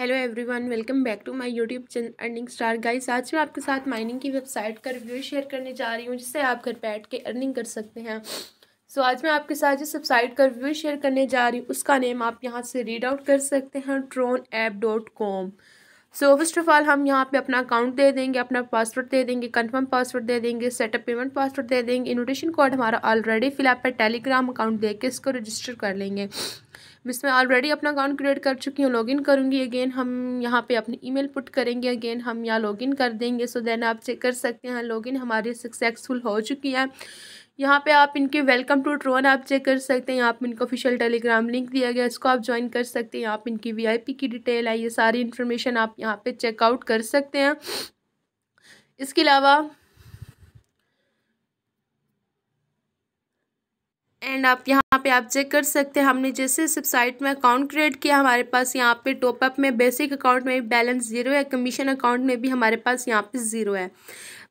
hello everyone welcome back to my YouTube channel earning star guys आज मैं आपके साथ माइनिंग की वेबसाइट का रिव्यू शेयर करने जा रही हूँ जिससे आप घर बैठ के अर्निंग कर सकते हैं सो so, आज मैं आपके साथ जिस वेबसाइट का रिव्यू शेयर करने जा रही हूँ उसका नेम आप यहाँ से रीड आउट कर सकते हैं Tron app dot com so first of all हम यहाँ पे अपना अकाउंट दे देंगे अपना पासवर्ड दे देंगे कंफर्म पासवर्ड दे देंगे सेटअप पेमेंट पासवर्ड दे देंगे इन्विटेशन कोड हमारा ऑलरेडी फिलहाल पर टेलीग्राम अकाउंट दे के इसको रजिस्टर कर लेंगे मैं ऑलरेडी अपना अकाउंट क्रिएट कर चुकी हूँ लॉगिन करूँगी अगेन हम यहाँ पे अपनी ईमेल पुट करेंगे अगेन हम यहाँ लॉगिन कर देंगे सो देन आप चेक कर सकते हैं लॉगिन हमारी सक्सेसफुल हो चुकी है यहाँ पे आप इनके वेलकम टू ट्रोन आप चेक कर सकते हैं यहाँ पर इनका ऑफिशियल टेलीग्राम लिंक दिया गया इसको आप ज्वाइन कर सकते हैं यहाँ पर इनकी वी की डिटेल है ये सारी इन्फॉर्मेशन आप यहाँ पर चेकआउट कर सकते हैं इसके अलावा एंड आप यहाँ पे आप चेक कर सकते हैं हमने जैसे इस वेबसाइट में अकाउंट क्रिएट किया हमारे पास यहाँ पे टॉपअप में बेसिक अकाउंट में बैलेंस जीरो है कमीशन अकाउंट में भी हमारे पास यहाँ पे जीरो है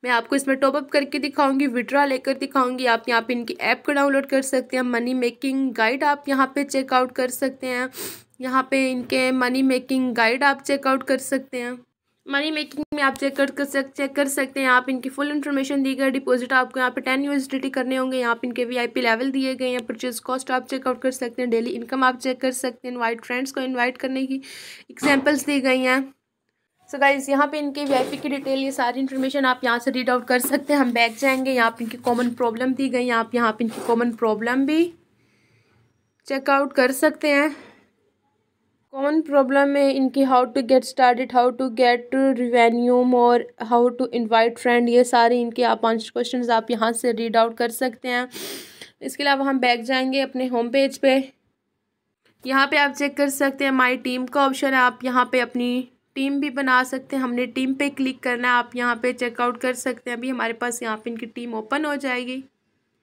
मैं आपको इसमें टॉपअप करके दिखाऊंगी विड्रा लेकर दिखाऊंगी आप यहाँ पे इनकी ऐप को डाउनलोड कर सकते हैं मनी मेकिंग गाइड आप यहाँ पर चेकआउट कर सकते हैं यहाँ पर इनके मनी मेकिंग गाइड आप चेकआउट कर सकते हैं मनी मेकिंग में आप चेक कर सक चेक कर सकते हैं यहाँ इनकी फुल इन्फॉर्मेशन दी गई डिपॉजिट आपको यहाँ पे टेन यूएसडीटी करने होंगे यहाँ पे इनके वीआईपी लेवल दिए गए हैं परचेज कॉस्ट आप चेकआउट कर सकते हैं डेली इनकम आप चेक कर सकते हैं इनवाइट फ्रेंड्स को इन्वाइट करने की एग्जाम्पल्स दी गई हैं सो so गाइज यहाँ पे इनके वी की डिटेल ये सारी इन्फॉर्मेशन आप यहाँ से रीड आउट कर सकते हैं हम बैक जाएंगे यहाँ पर इनकी कॉमन प्रॉब्लम दी गई हैं आप यहाँ पर इनकी कॉमन प्रॉब्लम भी चेकआउट कर सकते हैं कॉमन प्रॉब्लम है इनकी how to get started how to get revenue और हाउ टू इनवाइट फ्रेंड ये सारे इनके आप आंसर क्वेश्चन आप यहाँ से रीड आउट कर सकते हैं इसके अलावा हम बैक जाएंगे अपने होम पेज पे यहाँ पे आप चेक कर सकते हैं माय टीम का ऑप्शन है आप यहाँ पे अपनी टीम भी बना सकते हैं हमने टीम पे क्लिक करना है आप यहाँ पे चेकआउट कर सकते हैं अभी हमारे पास यहाँ पे इनकी टीम ओपन हो जाएगी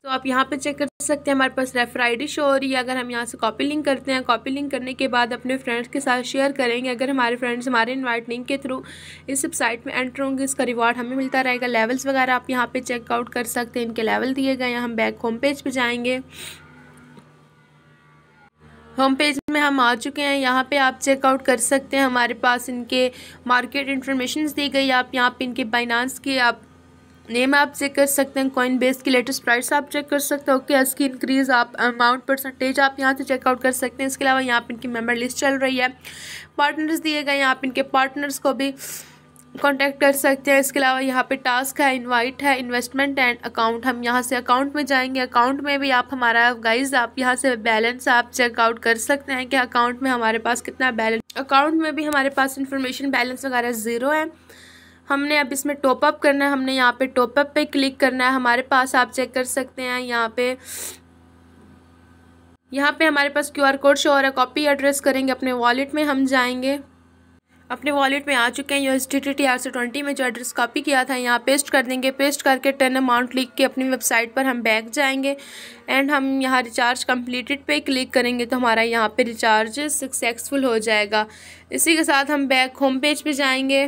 तो आप यहाँ पर चेक कर सकते हैं हमारे पास रेफर आई डी शो हो रही है अगर हम यहाँ से कॉपी लिंक करते हैं कॉपी लिंक करने के बाद अपने फ्रेंड्स के साथ शेयर करेंगे अगर हमारे फ्रेंड्स हमारे इनवाइट लिंक के थ्रू इस वेबसाइट में एंटर होंगे इसका रिवॉर्ड हमें मिलता रहेगा लेवल्स वगैरह आप यहाँ पर चेकआउट कर सकते हैं इनके लेवल दिए गए हैं हम बैक होम पेज पर जाएंगे होम पेज में हम आ चुके हैं यहाँ पे आप चेकआउट कर सकते हैं हमारे पास इनके मार्केट इन्फॉर्मेशन दी गई आप यहाँ पे इनके बाइनांस के आप नेम आप चेक कर सकते हैं कॉइन बेस की लेटेस्ट प्राइस आप चेक कर सकते हैं ओके okay, इसकी इंक्रीज़ आप अमाउंट परसेंटेज आप यहाँ से चेकआउट कर सकते हैं इसके अलावा यहाँ पर इनकी मेम्बर लिस्ट चल रही है पार्टनर्स दिए गए यहाँ पर इनके पार्टनर्स को भी कॉन्टैक्ट कर सकते हैं इसके अलावा यहाँ पे टास्क है इनवाइट है इन्वेस्टमेंट एंड अकाउंट हम यहाँ से अकाउंट में जाएंगे अकाउंट में भी आप हमारा गाइस आप यहाँ से बैलेंस आप चेकआउट कर सकते हैं कि अकाउंट में हमारे पास कितना बैलेंस अकाउंट में भी हमारे पास इन्फॉर्मेशन बैलेंस वगैरह ज़ीरो है हमने अब इसमें टॉपअप करना है हमने यहाँ पे टॉपअप पे क्लिक करना है हमारे पास आप चेक कर सकते हैं यहाँ पे यहाँ पे हमारे पास आर कोड शो और है कॉपी एड्रेस करेंगे अपने वॉलेट में हम जाएंगे अपने वॉलेट में आ चुके हैं U S T T R सौ ट्वेंटी में जो एड्रेस कॉपी किया था यहाँ पेस्ट कर देंगे पेस्ट करके टेन अमाउंट लिख के अपनी वेबसाइट पर हम बैक जाएंगे एंड हम यहाँ रिचार्ज कंप्लीटेड पे क्लिक करेंगे तो हमारा यहाँ पे रिचार्ज सक्सेसफुल हो जाएगा इसी के साथ हम बैक होम पेज पर जाएंगे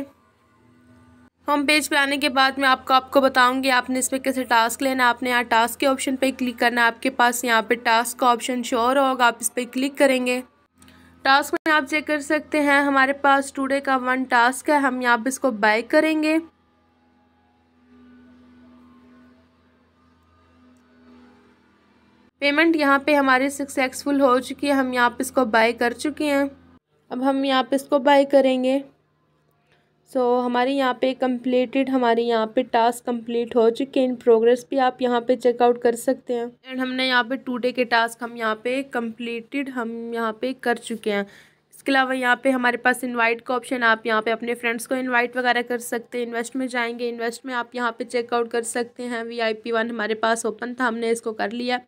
होम पेज पे आने के बाद मैं आपको आपको बताऊंगी आपने इसमें कैसे टास्क लेना आपने यहाँ टास्क के ऑप्शन पे क्लिक करना आपके पास यहाँ पे टास्क का ऑप्शन श्योर होगा आप इस पर क्लिक करेंगे टास्क में आप चेक कर सकते हैं हमारे पास टूडे का वन टास्क है हम यहाँ पर इसको बाई करेंगे पेमेंट यहाँ पे हमारी सक्सेसफुल हो चुकी है हम यहाँ पे इसको बाय कर चुके हैं अब हम यहाँ पे इसको बाय करेंगे सो so, हमारे यहाँ पे कम्प्लीटेड हमारे यहाँ पे टास्क कम्प्लीट हो चुके हैं इन प्रोग्रेस भी आप यहाँ पे चेकआउट कर सकते हैं एंड हमने यहाँ पे टू डे के टास्क हम यहाँ पे कम्प्लीटेड हम यहाँ पे कर चुके हैं इसके अलावा यहाँ पे हमारे पास इनवाइट का ऑप्शन आप यहाँ पे अपने फ्रेंड्स को इनवाइट वगैरह कर सकते हैं इन्वेस्ट में जाएंगे इन्वेस्ट में आप यहाँ पे चेकआउट कर सकते हैं वीआईपी वन हमारे पास ओपन था हमने इसको कर लिया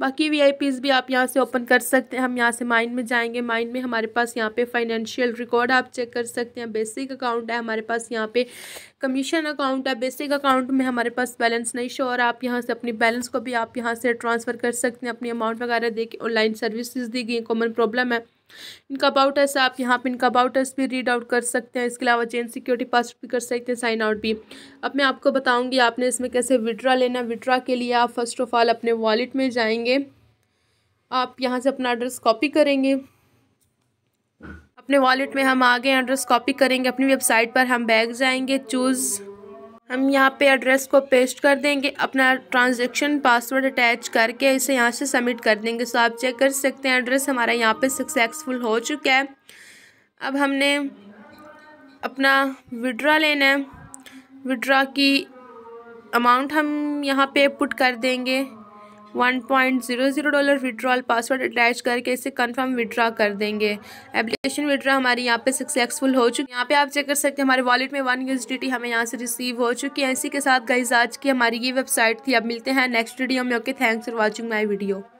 बाकी वीआईपीज़ भी आप यहाँ से ओपन कर सकते हैं हम यहाँ से माइंड में जाएंगे माइंड में हमारे पास यहाँ पे फाइनेंशियल रिकॉर्ड आप चेक कर सकते हैं बेसिक अकाउंट है हमारे पास यहाँ पे कमीशन अकाउंट है बेसिक अकाउंट में हमारे पास बैलेंस नहीं शो और आप यहाँ से अपनी बैलेंस को भी आप यहाँ से ट्रांसफ़र कर सकते हैं अपनी अमाउंट वगैरह दे के ऑनलाइन सर्विसेज दी गई कॉमन प्रॉब्लम है इनका अबाउटस आप यहाँ पे इनका अबाउटस भी रीड आउट कर सकते हैं इसके अलावा चेन सिक्योरिटी पासवर्ड भी कर सकते हैं साइन आउट भी अब मैं आपको बताऊँगी आपने इसमें कैसे विड्रा लेना विड्रा के लिए आप फर्स्ट ऑफ ऑल अपने वॉलेट में जाएंगे आप यहाँ से अपना एड्रेस कॉपी करेंगे अपने वॉलेट में हम आगे एड्रेस कॉपी करेंगे अपनी वेबसाइट पर हम बैग जाएंगे चूज़ हम यहाँ पे एड्रेस को पेस्ट कर देंगे अपना ट्रांजैक्शन पासवर्ड अटैच करके इसे यहाँ से सबमिट कर देंगे सो आप चेक कर सकते हैं एड्रेस हमारा यहाँ पे सक्सेसफुल हो चुका है अब हमने अपना विड्रा लेना है विड्रा की अमाउंट हम यहाँ पे पुट कर देंगे one point zero zero dollar withdrawal password attach करके इसे कंफर्म विड्रा कर देंगे एप्लीकेशन विड्रा हमारी यहाँ पे सक्सेसफुल हो चुकी है यहाँ पे आप चेक कर सकते हैं हमारे वॉलेट में वन यूज हमें यहाँ से रिसीव हो चुकी है इसी के साथ गई आज की हमारी ये वेबसाइट थी अब मिलते हैं नेक्स्ट वीडियो में okay thanks for watching my video